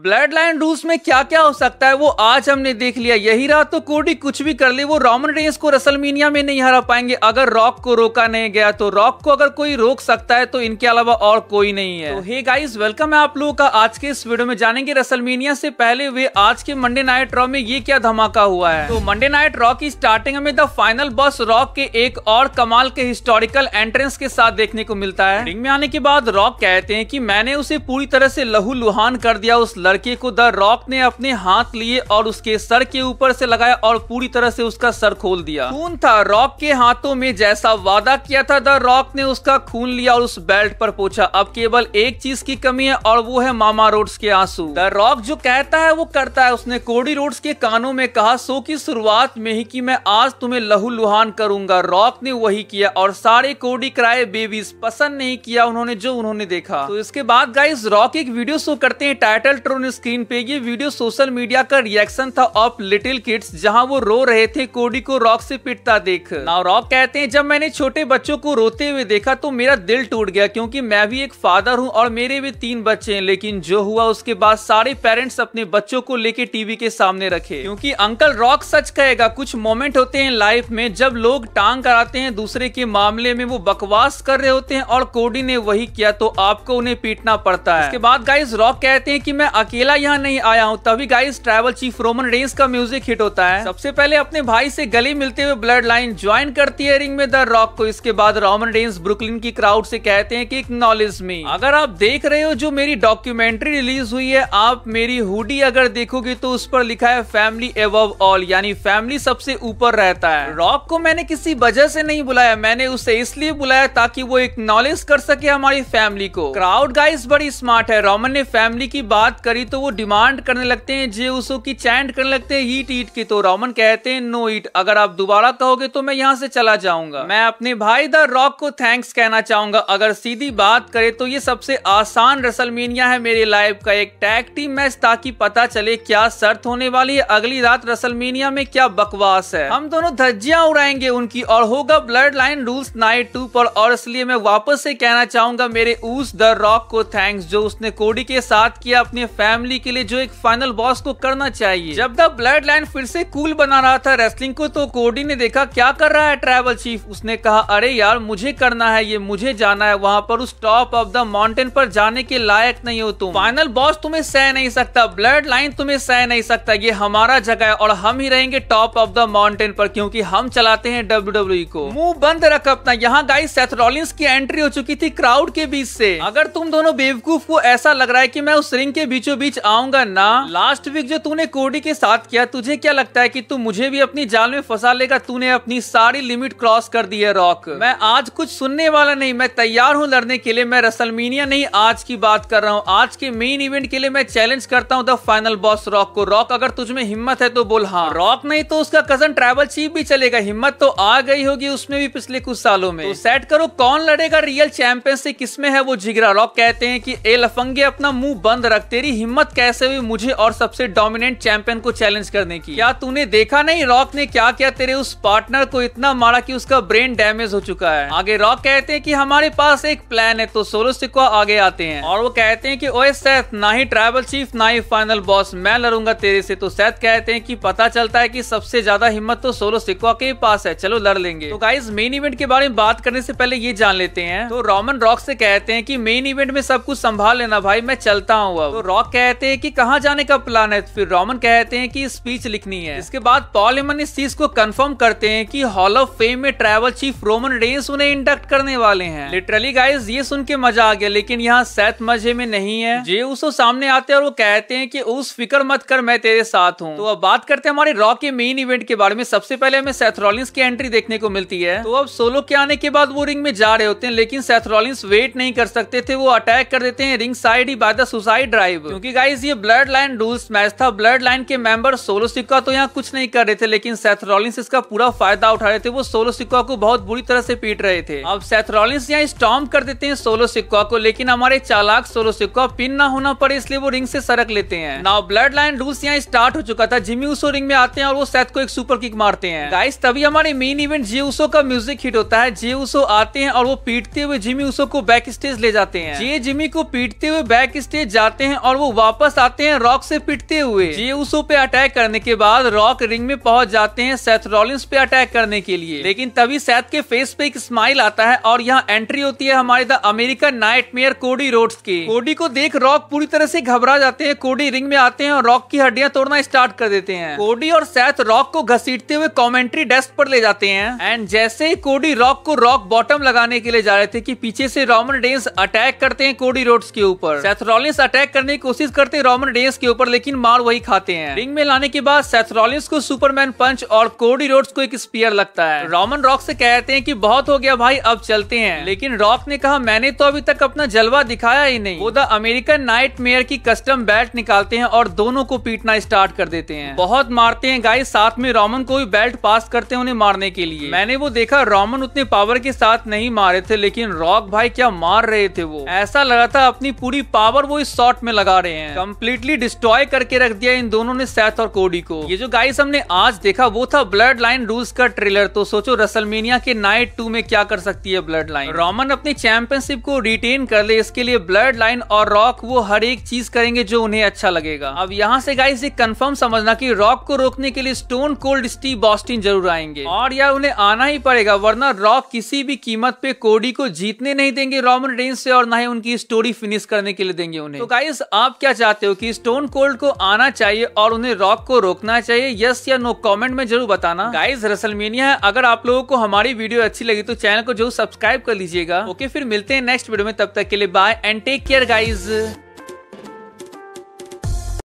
blood line रूस में क्या क्या हो सकता है वो आज हमने देख लिया यही रहा तो कोडी कुछ भी कर ले वो रोमन रेंस को रसलमीनिया में नहीं हरा पाएंगे अगर रॉक को रोका नहीं गया तो रॉक को अगर कोई रोक सकता है तो इनके अलावा और कोई नहीं है तो हे गाइस वेलकम है आप लोगों का आज के इस वीडियो में जानेंगे रसलमीनिया से पहले वे आज के मंडे नाइट रॉ में ये क्या धमाका हुआ है तो मंडे नाइट रॉ की स्टार्टिंग में द फाइनल बस रॉक के एक और कमाल के हिस्टोरिकल एंट्रेंस के साथ देखने को मिलता है रिंग में आने के बाद रॉक कहते हैं की मैंने उसे पूरी तरह से लहू लुहान कर दिया उस लड़के को द रॉक ने अपने हाथ लिए और उसके सर के ऊपर से लगाया और पूरी तरह से उसका सर खोल दिया खून था रॉक के हाथों में जैसा वादा किया था द रॉक ने उसका खून लिया और उस बेल्ट पर पोछा अब केवल एक चीज की कमी है और वो है मामा रोड्स के आंसू द रॉक जो कहता है वो करता है उसने कोडी रोड्स के कानों में कहा सो की शुरुआत में ही की मैं आज तुम्हें लहू लुहान करूंगा रॉक ने वही किया और सारे कोडी कराए बेबीज पसंद नहीं किया उन्होंने जो उन्होंने देखा तो इसके बाद गाइज रॉक एक वीडियो शो करते हैं टाइटल कार्टून स्क्रीन पे ये वीडियो सोशल मीडिया का रिएक्शन था ऑफ लिटिल किड्स जहां वो रो रहे थे कोडी को रॉक से पिटता देख नाउ रॉक कहते हैं जब मैंने छोटे बच्चों को रोते हुए देखा तो मेरा दिल टूट गया क्योंकि मैं भी एक फादर हूँ और मेरे भी तीन बच्चे हैं लेकिन जो हुआ उसके बाद सारे पेरेंट्स अपने बच्चों को लेके टीवी के सामने रखे क्योंकि अंकल रॉक सच कहेगा कुछ मोमेंट होते हैं लाइफ में जब लोग टांग कराते हैं दूसरे के मामले में वो बकवास कर रहे होते हैं और कोडी ने वही किया तो आपको उन्हें पीटना पड़ता है इसके बाद गाइज रॉक कहते हैं कि मैं अकेला यहाँ नहीं आया हूँ तभी guys tribal chief Roman Reigns का म्यूजिक हिट होता है सबसे पहले अपने भाई से गले मिलते हुए ब्लड लाइन ज्वाइन करती है रिंग में द रॉक को इसके बाद रोमन रेंस ब्रुकलिन की क्राउड से कहते हैं की नॉलेज में अगर आप देख रहे हो जो मेरी डॉक्यूमेंट्री रिलीज हुई है आप मेरी हुडी अगर देखोगे तो उस पर लिखा है फैमिली एव ऑल यानी फैमिली सबसे ऊपर रहता है रॉक को मैंने किसी वजह से नहीं बुलाया मैंने उसे इसलिए बुलाया ताकि वो एक्नॉलेज कर सके हमारी फैमिली को क्राउड गाइस बड़ी स्मार्ट है रोमन ने फैमिली की बात कर करी तो वो डिमांड करने लगते हैं जे उसो की चैंट करने लगते हैं हीट ईट की तो रोमन कहते हैं नो ईट अगर आप दोबारा कहोगे तो मैं यहाँ से चला जाऊंगा मैं अपने भाई द रॉक को थैंक्स कहना चाहूंगा अगर सीधी बात करे तो ये सबसे आसान रसलमेनिया है मेरे लाइफ का एक टैग टीम मैच ताकि पता चले क्या शर्त होने वाली है अगली रात रसलमेनिया में क्या बकवास है हम दोनों धज्जियाँ उड़ाएंगे उनकी और होगा bloodline rules night two पर और इसलिए मैं वापस से कहना चाहूंगा मेरे उस द रॉक को थैंक्स जो उसने कोडी के साथ किया अपने फैमिली के लिए जो एक फाइनल बॉस को करना चाहिए जब द ब्लड लाइन फिर से कूल बना रहा था रेसलिंग को तो कोडी ने देखा क्या कर रहा है ट्रैवल चीफ उसने कहा अरे यार मुझे करना है ये मुझे जाना है वहाँ पर उस टॉप ऑफ द माउंटेन पर जाने के लायक नहीं हो तुम फाइनल बॉस तुम्हें सह नहीं सकता ब्लड लाइन तुम्हें सह नहीं सकता ये हमारा जगह है और हम ही रहेंगे टॉप ऑफ द माउंटेन पर क्योंकि हम चलाते हैं डब्ल्यू e को मुंह बंद रख अपना यहाँ गाइस सेथरॉलिंस की एंट्री हो चुकी थी क्राउड के बीच से अगर तुम दोनों बेवकूफ को ऐसा लग रहा है की मैं उस रिंग के बीच बीचों बीच आऊंगा ना लास्ट वीक जो तूने कोडी के साथ किया तुझे क्या लगता है कि तू मुझे भी अपनी जाल में फंसा लेगा तूने अपनी सारी लिमिट क्रॉस कर दी है रॉक मैं आज कुछ सुनने वाला नहीं मैं तैयार हूँ लड़ने के लिए मैं रसलमीनिया नहीं आज की बात कर रहा हूँ आज के मेन इवेंट के लिए मैं चैलेंज करता हूँ द फाइनल बॉस रॉक को रॉक अगर तुझमे हिम्मत है तो बोल हाँ रॉक नहीं तो उसका कजन ट्रैवल चीफ भी चलेगा हिम्मत तो आ गई होगी उसमें भी पिछले कुछ सालों में सेट तो करो कौन लड़ेगा रियल चैंपियन से किसमें है वो जिगरा रॉक कहते हैं कि ए लफंगे अपना मुंह बंद रख तेरी हिम्मत कैसे हुई मुझे और सबसे डोमिनेंट चैंपियन को चैलेंज करने की क्या तूने देखा नहीं रॉक ने क्या क्या तेरे उस पार्टनर को इतना मारा कि उसका ब्रेन डैमेज हो चुका है आगे रॉक कहते हैं कि हमारे पास एक प्लान है तो सोलो सिक्वा आगे आते हैं और वो कहते हैं कि ओए सैथ ना ही ट्राइबल चीफ ना ही फाइनल बॉस मैं लड़ूंगा तेरे से तो सैथ कहते हैं कि पता चलता है कि सबसे ज्यादा हिम्मत तो सोलो सिक्वा के पास है चलो लड़ लेंगे तो गाइज मेन इवेंट के बारे में बात करने से पहले ये जान लेते हैं तो रोमन रॉक से कहते हैं कि मेन इवेंट में सब कुछ संभाल लेना भाई मैं चलता हूँ तो रॉक हॉक कहते हैं कि कहाँ जाने का प्लान है फिर रोमन कहते हैं कि स्पीच लिखनी है इसके बाद पॉलिमन इस चीज को कंफर्म करते हैं कि हॉल ऑफ फेम में ट्रैवल चीफ रोमन रेंस उन्हें इंडक्ट करने वाले हैं लिटरली गाइज ये सुन के मजा आ गया लेकिन यहाँ सैत मजे में नहीं है जे उसको सामने आते हैं और वो कहते हैं कि उस फिक्र मत कर मैं तेरे साथ हूँ तो अब बात करते हैं हमारे रॉ के मेन इवेंट के बारे में सबसे पहले हमें सेथ रॉलिंस की एंट्री देखने को मिलती है तो अब सोलो के आने के बाद वो रिंग में जा रहे होते हैं लेकिन सेथ रॉलिंस वेट नहीं कर सकते थे वो अटैक कर देते हैं रिंग साइड ही बाय द सुसाइड ड्राइव क्योंकि गाइस ये ब्लड लाइन रूल्स मैच था ब्लड लाइन के मेंबर सोलो सिक्का तो यहाँ कुछ नहीं कर रहे थे लेकिन सेथ रॉलिंस इसका पूरा फायदा उठा रहे थे वो सोलो सिक्का को बहुत बुरी तरह से पीट रहे थे अब सेथ रॉलिंस यहाँ स्टॉम्प कर देते हैं सोलो सिक्का को लेकिन हमारे चालाक सोलो सिक्का पिन ना होना पड़े इसलिए वो रिंग से सरक लेते हैं नाउ ब्लड लाइन रूल्स यहाँ स्टार्ट हो चुका था जिमी उसो रिंग में आते हैं और वो सेथ को एक सुपर किक मारते हैं गाइस तभी हमारे मेन इवेंट जी उसो का म्यूजिक हिट होता है जी उसो आते हैं और वो पीटते हुए जिमी उसो को बैक स्टेज ले जाते हैं जे जिमी को पीटते हुए बैक स्टेज जाते हैं और वो वापस आते हैं रॉक से पिटते हुए जेउसो पे अटैक करने के बाद रॉक रिंग में पहुंच जाते हैं सेथ रॉलिंस पे अटैक करने के लिए लेकिन तभी सेथ के फेस पे एक स्माइल आता है और यहाँ एंट्री होती है हमारे the American mare Cody Rhodes की कोडी को देख रॉक पूरी तरह से घबरा जाते हैं कोडी रिंग में आते हैं और रॉक की हड्डियां तोड़ना स्टार्ट कर देते हैं कोडी और सैथ रॉक को घसीटते हुए कॉमेंट्री डेस्क पर ले जाते हैं एंड जैसे ही कोडी रॉक को रॉक बॉटम लगाने के लिए जा रहे थे कि पीछे से रॉमन डेंस अटैक करते हैं कोडी रोड्स के ऊपर सेथ रॉलिंस अटैक करने की कोशिश करते रोमन रेंस के ऊपर लेकिन मार वही खाते हैं रिंग में लाने के बाद सेथ रॉलिंस को सुपरमैन पंच और कोडी रोड्स को एक स्पीयर लगता है रोमन रॉक से कहते हैं कि बहुत हो गया भाई अब चलते हैं लेकिन रॉक ने कहा मैंने तो अभी तक अपना जलवा दिखाया ही नहीं वो द अमेरिकन नाइट मेयर की कस्टम बेल्ट निकालते हैं और दोनों को पीटना स्टार्ट कर देते हैं बहुत मारते हैं गाय साथ में रोमन को भी बेल्ट पास करते हैं उन्हें मारने के लिए मैंने वो देखा रोमन उतने पावर के साथ नहीं मारे थे लेकिन रॉक भाई क्या मार रहे थे वो ऐसा लगा था अपनी पूरी पावर वो इस शॉट में लगा रहे हैं कम्प्लीटली डिस्ट्रॉय करके रख दिया इन दोनों ने सैथ और कोडी को ये जो गाइस हमने आज देखा वो था ब्लड लाइन रूल्स का ट्रेलर तो सोचो रसलमेनिया के नाइट टू में क्या कर सकती है ब्लड लाइन रोमन अपनी चैंपियनशिप को रिटेन कर ले इसके लिए ब्लड लाइन और रॉक वो हर एक चीज करेंगे जो उन्हें अच्छा लगेगा अब यहाँ से गाइस ये कंफर्म समझना की रॉक को रोकने के लिए स्टोन कोल्ड स्टीव बॉस्टिन जरूर आएंगे और यार उन्हें आना ही पड़ेगा वरना रॉक किसी भी कीमत पे कोडी को जीतने नहीं देंगे रोमन रेंज से और ना ही उनकी स्टोरी फिनिश करने के लिए देंगे उन्हें तो गाइस आप आप क्या चाहते हो कि स्टोन कोल्ड को आना चाहिए और उन्हें रॉक को रोकना चाहिए यस या नो कमेंट में जरूर बताना गाइस रसलमेनिया है अगर आप लोगों को हमारी वीडियो अच्छी लगी तो चैनल को जरूर सब्सक्राइब कर लीजिएगा ओके फिर मिलते हैं नेक्स्ट वीडियो में तब तक के लिए bye and take care guys